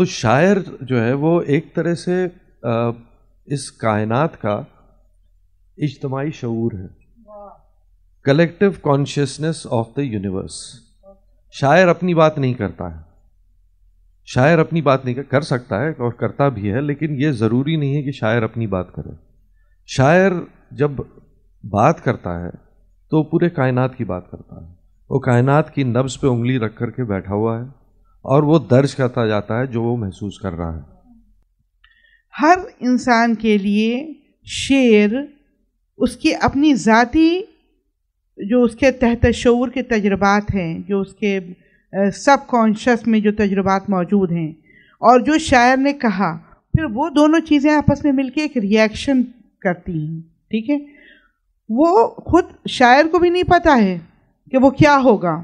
तो शायर जो है वो एक तरह से इस कायनात का इज्तमाही शूर है collective consciousness of the universe शायर अपनी बात नहीं करता है शायर अपनी बात नहीं कर, कर सकता है और करता भी है लेकिन ये ज़रूरी नहीं है कि शायर अपनी बात करे शायर जब बात करता है तो पूरे कायनात की बात करता है वो कायनात की नब्स पे उंगली रख कर के बैठा हुआ है और वो दर्ज करता जाता है जो वो महसूस कर रहा है हर इंसान के लिए शेर उसकी अपनी ज़ाती जो उसके तहत शूर के तजर्बात हैं जो उसके सब कॉन्शस में जो तजर्बात मौजूद हैं और जो शायर ने कहा फिर वो दोनों चीज़ें आपस में मिलके एक रिएक्शन करती हैं ठीक है वो खुद शायर को भी नहीं पता है कि वो क्या होगा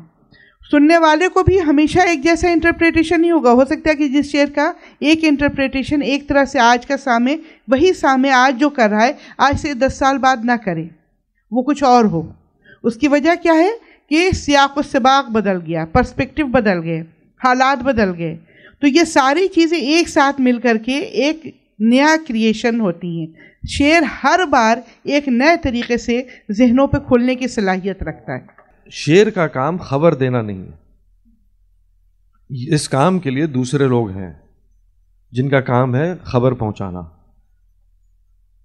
सुनने वाले को भी हमेशा एक जैसा इंटरप्रिटेशन ही होगा हो सकता है कि जिस शेर का एक इंटरप्रिटेशन एक तरह से आज का सामे वही सामे आज जो कर रहा है आज से दस साल बाद ना करे वो कुछ और हो उसकी वजह क्या है कि सियाक सबाक बदल गया पर्सपेक्टिव बदल गए हालात बदल गए तो ये सारी चीज़ें एक साथ मिल कर के एक नया क्रिएशन होती हैं शेर हर बार एक नए तरीके से जहनों पर खोलने की सलाहियत रखता है शेर का काम खबर देना नहीं है इस काम के लिए दूसरे लोग हैं जिनका काम है खबर पहुंचाना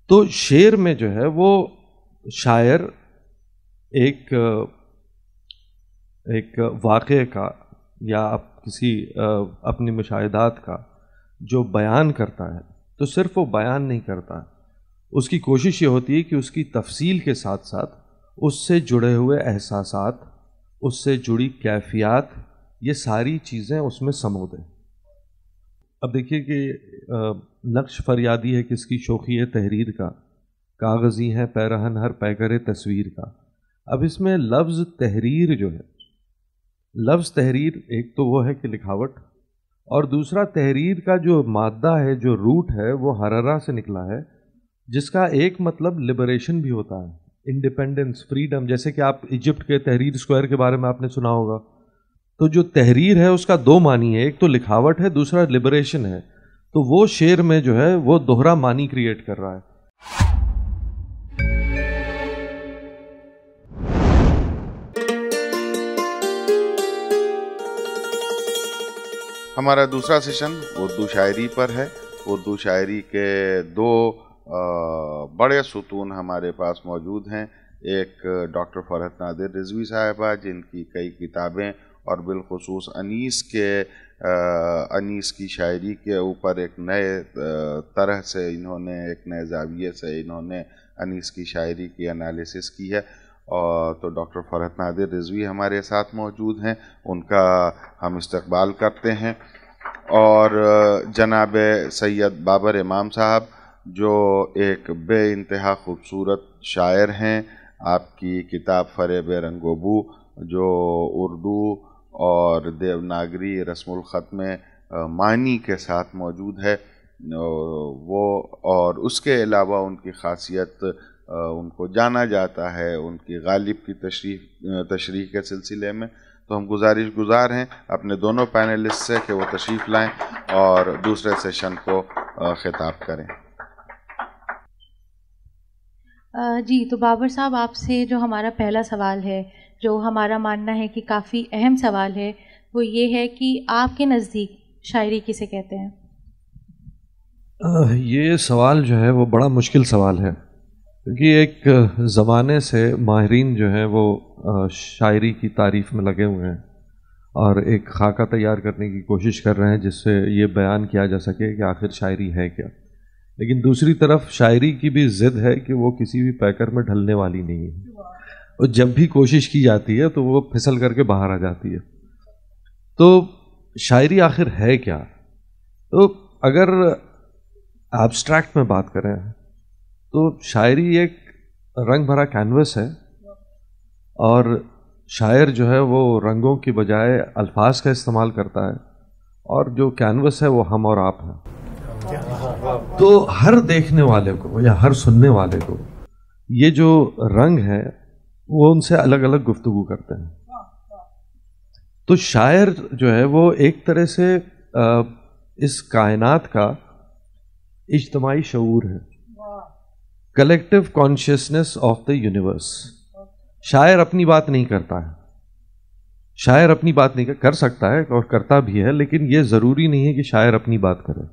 तो शेर में जो है वो शायर एक एक वाक़े का या आप किसी अपनी मुशाहदात का जो बयान करता है तो सिर्फ वो बयान नहीं करता उसकी कोशिश ये होती है कि उसकी तफसील के साथ साथ उससे जुड़े हुए एहसास उससे जुड़ी कैफियात ये सारी चीज़ें उसमें समो दें अब देखिए कि नक्श फरियादी है किसकी शोखी है तहरीर का कागज़ी है पैरहन हर पैकर तस्वीर का अब इसमें लफ्ज़ तहरीर जो है लफ्ज़ तहरीर एक तो वो है कि लिखावट और दूसरा तहरीर का जो मादा है जो रूट है वो हररा से निकला है जिसका एक मतलब लिबरेशन भी होता है इंडिपेंडेंस फ्रीडम जैसे कि आप इजिप्ट के तहरीर स्क्वायर के बारे में आपने सुना होगा तो जो तहरीर है उसका दो मानी है एक तो लिखावट है दूसरा लिबरेशन है तो वो शेर में जो है वो दोहरा मानी क्रिएट कर रहा है हमारा दूसरा सेशन उर्दू शायरी पर है उर्दू शायरी के दो बड़े सुतून हमारे पास मौजूद हैं एक डॉक्टर फरहत नादिर रिजवी साहबा जिनकी कई किताबें और बिलखसूस अनीस के अनीस की शायरी के ऊपर एक नए तरह से इन्होंने एक नए जाविये से इन्होंने अनीस की शायरी की एनालिसिस की है और तो डॉक्टर फरहत नादिर रिजवी हमारे साथ मौजूद हैं उनका हम इस्तकबाल करते हैं और जनाब सैयद बाबर इमाम साहब जो एक बे इंतहा खूबसूरत शायर हैं आपकी किताब फरेब रंगोबू जो उर्दू और देवनागरी रस्मुल ख़त में मानी के साथ मौजूद है वो और उसके अलावा उनकी खासियत उनको जाना जाता है उनकी गालिब की तशरी तशरी के सिलसिले में तो हम गुजारिश गुजार हैं अपने दोनों पैनलिस्ट से कि वो तशरीफ़ लाएं और दूसरे सेशन को ख़िताब करें जी तो बाबर साहब आपसे जो हमारा पहला सवाल है जो हमारा मानना है कि काफ़ी अहम सवाल है वो ये है कि आपके नज़दीक शायरी किसे कहते हैं ये सवाल जो है वो बड़ा मुश्किल सवाल है क्योंकि एक ज़माने से माहरीन जो हैं वो शायरी की तारीफ़ में लगे हुए हैं और एक खाका तैयार करने की कोशिश कर रहे हैं जिससे ये बयान किया जा सके कि आखिर शायरी है क्या लेकिन दूसरी तरफ शायरी की भी जिद है कि वो किसी भी पैकर में ढलने वाली नहीं है और जब भी कोशिश की जाती है तो वो फिसल करके बाहर आ जाती है तो शायरी आखिर है क्या तो अगर एब्स्ट्रैक्ट में बात करें तो शायरी एक रंग भरा कैनवस है और शायर जो है वो रंगों की बजाय अल्फाज का इस्तेमाल करता है और जो कैनवस है वो हम और आप हैं तो हर देखने वाले को या हर सुनने वाले को ये जो रंग है वो उनसे अलग अलग गुफ्तगु करते हैं तो शायर जो है वो एक तरह से इस कायनात का इज्तमाही शूर है collective consciousness of the universe शायर अपनी बात नहीं करता है शायर अपनी बात नहीं कर, कर सकता है और करता भी है लेकिन ये ज़रूरी नहीं है कि शायर अपनी बात करे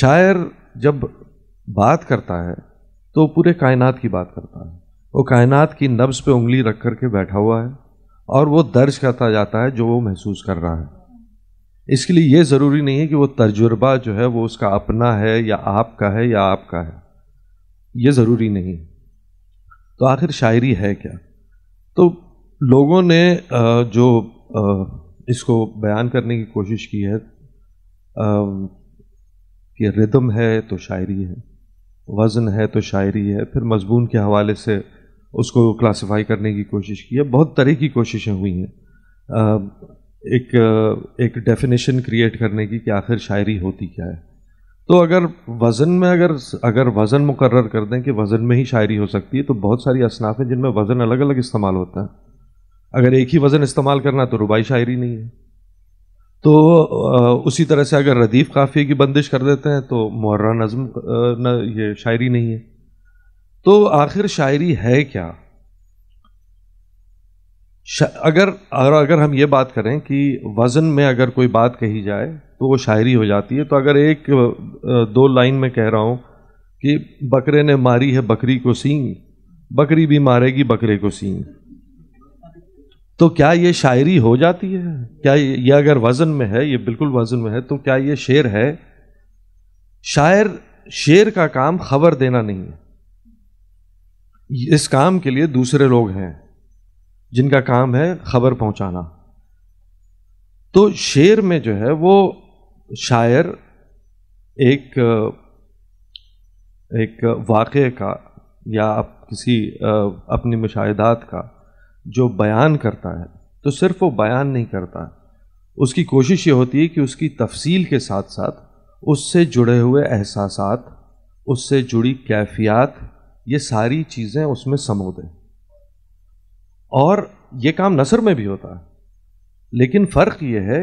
शायर जब बात करता है तो पूरे कायनात की बात करता है वो कायनात की नब्स पे उंगली रख करके बैठा हुआ है और वो दर्ज करता जाता है जो वो महसूस कर रहा है इसके लिए ये ज़रूरी नहीं है कि वो तजुर्बा जो है वो उसका अपना है या आपका है या आपका है ये ज़रूरी नहीं है तो आखिर शायरी है क्या तो लोगों ने जो इसको बयान करने की कोशिश की है कि रिदम है तो शायरी है वज़न है तो शायरी है फिर मजमून के हवाले से उसको क्लासिफाई करने की कोशिश की है बहुत तरह की कोशिशें हुई हैं एक एक डेफिनेशन क्रिएट करने की कि आखिर शायरी होती क्या है तो अगर वज़न में अगर अगर वज़न मुकर कर दें कि वज़न में ही शायरी हो सकती है तो बहुत सारी असनाफ़ हैं जिनमें वज़न अलग अलग इस्तेमाल होता है अगर एक ही वज़न इस्तेमाल करना तो रुबाई शायरी नहीं है तो उसी तरह से अगर रदीफ काफ़िए की बंदिश कर देते हैं तो मुर्रा नज़म न ये शायरी नहीं है तो आखिर शायरी है क्या अगर अगर हम ये बात करें कि वज़न में अगर कोई बात कही जाए तो वो शायरी हो जाती है तो अगर एक दो लाइन में कह रहा हूँ कि बकरे ने मारी है बकरी को सींग बकरी भी मारेगी बकरे को सींग तो क्या ये शायरी हो जाती है क्या ये अगर वज़न में है ये बिल्कुल वज़न में है तो क्या ये शेर है शायर शेर का काम खबर देना नहीं है इस काम के लिए दूसरे लोग हैं जिनका काम है खबर पहुंचाना तो शेर में जो है वो शायर एक एक वाक़े का या आप किसी अपने मुशाहदात का जो बयान करता है तो सिर्फ वो बयान नहीं करता उसकी कोशिश ये होती है कि उसकी तफसील के साथ साथ उससे जुड़े हुए एहसास उससे जुड़ी कैफियात ये सारी चीज़ें उसमें समो दें और ये काम नसर में भी होता है लेकिन फ़र्क ये है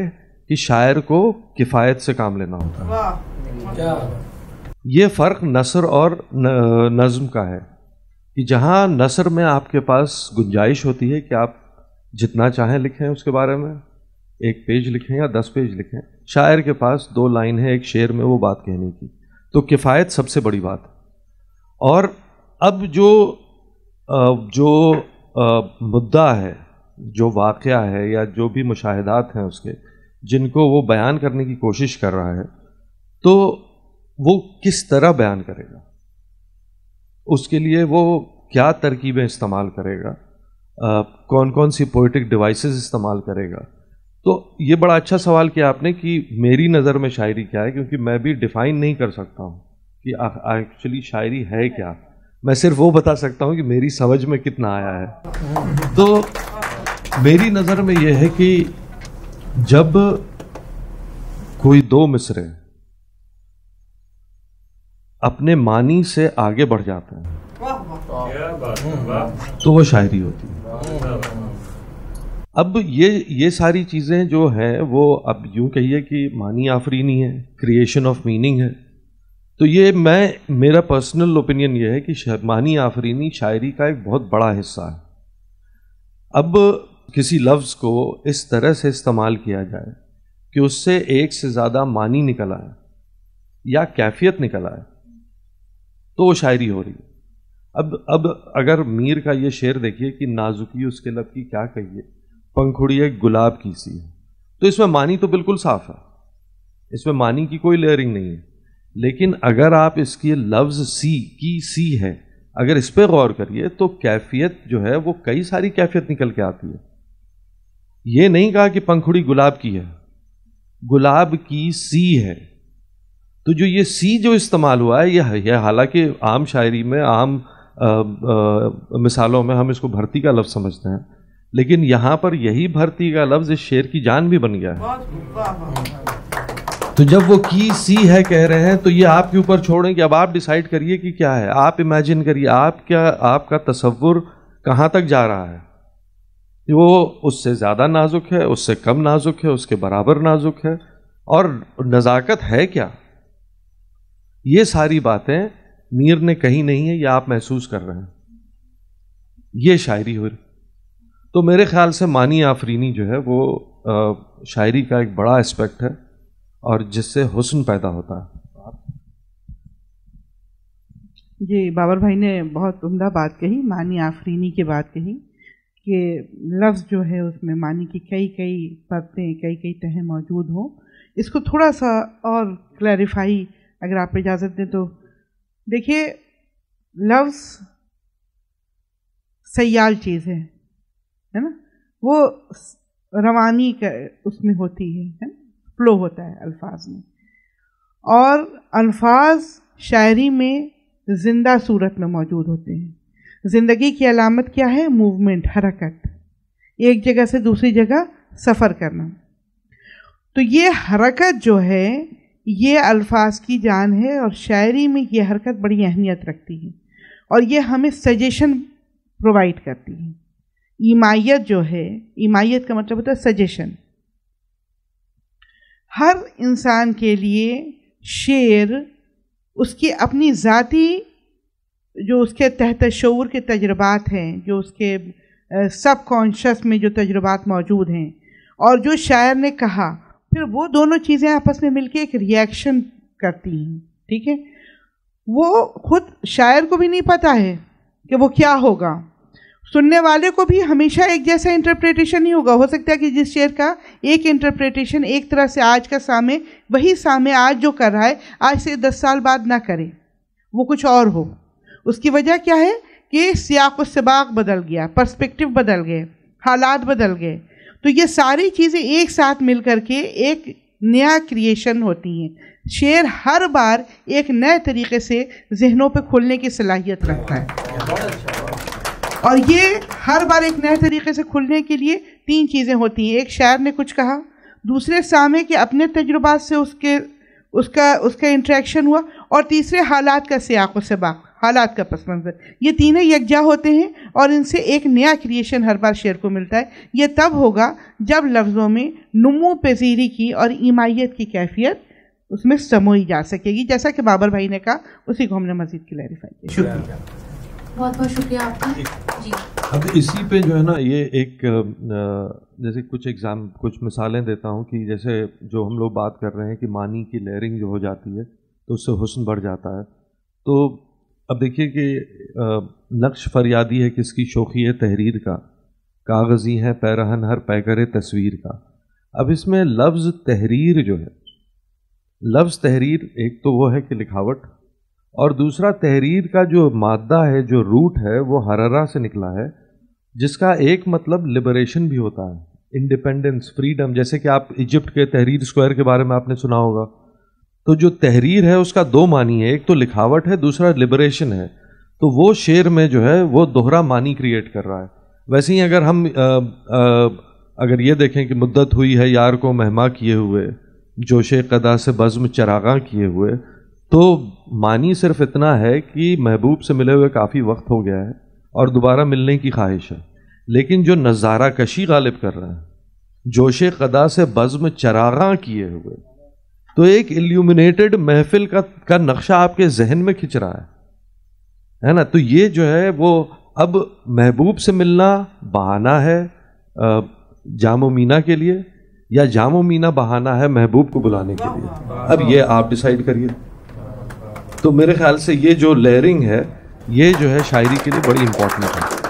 कि शायर को किफ़ायत से काम लेना होता है ये फ़र्क नसर और नज़म का है कि जहाँ नसर में आपके पास गुंजाइश होती है कि आप जितना चाहें लिखें उसके बारे में एक पेज लिखें या दस पेज लिखें शायर के पास दो लाइन है एक शेर में वो बात कहने की तो किफ़ायत सबसे बड़ी बात है और अब जो जो मुद्दा है जो वाक़ है या जो भी मुशाहदात हैं उसके जिनको वो बयान करने की कोशिश कर रहा है तो वो किस तरह बयान करेगा उसके लिए वो क्या तरकीबें इस्तेमाल करेगा कौन कौन सी पोइटिक डिवाइसेस इस्तेमाल करेगा तो ये बड़ा अच्छा सवाल किया आपने कि मेरी नज़र में शायरी क्या है क्योंकि मैं भी डिफ़ाइन नहीं कर सकता हूँ कि एक्चुअली शायरी है क्या मैं सिर्फ वो बता सकता हूँ कि मेरी समझ में कितना आया है तो मेरी नज़र में यह है कि जब कोई दो मिसरे अपने मानी से आगे बढ़ जाता है तो वो शायरी होती है अब ये ये सारी चीज़ें जो हैं वो अब यूँ कहिए कि मानी आफरीनी है क्रिएशन ऑफ मीनिंग है तो ये मैं मेरा पर्सनल ओपिनियन ये है कि मानी आफरीनी शायरी का एक बहुत बड़ा हिस्सा है अब किसी लफ्ज़ को इस तरह से इस्तेमाल किया जाए कि उससे एक से ज़्यादा मानी निकल आए या कैफियत निकल आए तो वो शायरी हो रही है अब अब अगर मीर का ये शेर देखिए कि नाजुकी उसके लब की क्या कहिए पंखुड़ी एक गुलाब की सी है तो इसमें मानी तो बिल्कुल साफ है इसमें मानी की कोई लेयरिंग नहीं है लेकिन अगर आप इसकी लफ्ज़ सी की सी है अगर इस पर गौर करिए तो कैफियत जो है वो कई सारी कैफियत निकल के आती है ये नहीं कहा कि पंखुड़ी गुलाब की है गुलाब की सी है तो जो ये सी जो इस्तेमाल हुआ है यह है हालांकि आम शायरी में आम आ, आ, मिसालों में हम इसको भर्ती का लफ्ज़ समझते हैं लेकिन यहाँ पर यही भर्ती का लफ्ज़ इस शेर की जान भी बन गया है तो जब वो की सी है कह रहे हैं तो ये आपके ऊपर छोड़ें कि अब आप डिसाइड करिए कि क्या है आप इमेजिन करिए आप क्या आपका तस्वुर कहाँ तक जा रहा है वो उससे ज़्यादा नाजुक है उससे कम नाजुक है उसके बराबर नाजुक है और नज़ाकत है क्या ये सारी बातें मीर ने कही नहीं है या आप महसूस कर रहे हैं ये शायरी हो रही तो मेरे ख्याल से मानी आफरीनी जो है वो शायरी का एक बड़ा एस्पेक्ट है और जिससे हुसन पैदा होता है जी बाबर भाई ने बहुत उमदा बात कही मानी आफरीनी की बात कही कि लफ्ज़ जो है उसमें मानी की कई कई परतें कई कई तह मौजूद हों इसको थोड़ा सा और क्लैरिफाई अगर आप इजाज़त दें तो देखिए लफ्ज़ सयाल चीज़ है है ना वो रवानी का उसमें होती है है फ्लो होता है अल्फाज में और अल्फाज शायरी में ज़िंदा सूरत में मौजूद होते हैं ज़िंदगी की अलामत क्या है मूवमेंट हरकत एक जगह से दूसरी जगह सफ़र करना तो ये हरकत जो है ये अल्फाज की जान है और शायरी में ये हरकत बड़ी अहमियत रखती है और ये हमें सजेशन प्रोवाइड करती है ईमायत जो है ईमायत का मतलब होता है सजेशन हर इंसान के लिए शेर उसकी अपनी ज़ाती जो उसके तहत शूर के तजर्बात हैं जो उसके सब कॉन्शस में जो तजुर्बात मौजूद हैं और जो शायर ने कहा फिर वो दोनों चीज़ें आपस में मिलके एक रिएक्शन करती हैं ठीक है वो खुद शायर को भी नहीं पता है कि वो क्या होगा सुनने वाले को भी हमेशा एक जैसा इंटरप्रिटेशन ही होगा हो सकता है कि जिस शेर का एक इंटरप्रिटेशन एक तरह से आज का सामे वही सामे आज जो कर रहा है आज से दस साल बाद ना करे वो कुछ और हो उसकी वजह क्या है कि सियाक सबाक बदल गया पर्सपेक्टिव बदल गए हालात बदल गए तो ये सारी चीज़ें एक साथ मिल के एक नया क्रिएशन होती हैं शेर हर बार एक नए तरीके से जहनों पे खुलने की सलाहियत रखता है और ये हर बार एक नए तरीके से खुलने के लिए तीन चीज़ें होती हैं एक शायर ने कुछ कहा दूसरे सामे के अपने तजुर्बात से उसके उसका उसका इंट्रैक्शन हुआ और तीसरे हालात का सियाक व सबाक हालात का पस मंज़र ये तीनों यकजा होते हैं और इनसे एक नया क्रिएशन हर बार शेर को मिलता है ये तब होगा जब लफ्ज़ों में नमो पजीरी की और इमायत की कैफियत उसमें समोई जा सकेगी जैसा कि बाबर भाई ने कहा उसी को हमने मजीद क्लैरिफाई किया शुक्रिया बहुत बहुत शुक्रिया आपका अब इसी पे जो है ना ये एक जैसे कुछ एग्ज़ाम कुछ मिसालें देता हूँ कि जैसे जो हम लोग बात कर रहे हैं कि मानी की लेयरिंग जो हो जाती है तो उससे हुसन बढ़ जाता है तो अब देखिए कि नक्श फरियादी है किसकी शोखी है तहरीर का कागज़ी है पैरहन हर पैकर तस्वीर का अब इसमें लफ्ज़ तहरीर जो है लफ्ज़ तहरीर एक तो वो है कि लिखावट और दूसरा तहरीर का जो मादा है जो रूट है वो हररा से निकला है जिसका एक मतलब लिबरेशन भी होता है इंडिपेंडेंस फ्रीडम जैसे कि आप इजिप्ट के तहरीर स्क्वायर के बारे में आपने सुना होगा तो जो तहरीर है उसका दो मानी है एक तो लिखावट है दूसरा लिबरेशन है तो वो शेर में जो है वो दोहरा मानी क्रिएट कर रहा है वैसे ही अगर हम आ, आ, अगर ये देखें कि मुद्दत हुई है यार को महमा किए हुए जोश कदा से बज़म चरागा किए हुए तो मानी सिर्फ इतना है कि महबूब से मिले हुए काफ़ी वक्त हो गया है और दोबारा मिलने की ख्वाहिश है लेकिन जो नज़ारा कशी गालिब कर रहे हैं जोश कदा से बज़म चरागा किए हुए तो एक इल्यूमिनेटेड महफिल का का नक्शा आपके जहन में खिंच रहा है है ना तो ये जो है वो अब महबूब से मिलना बहाना है जामो मीना के लिए या जामो मीना बहाना है महबूब को बुलाने के लिए अब ये आप डिसाइड करिए तो मेरे ख्याल से ये जो लेयरिंग है ये जो है शायरी के लिए बड़ी इंपॉर्टेंट है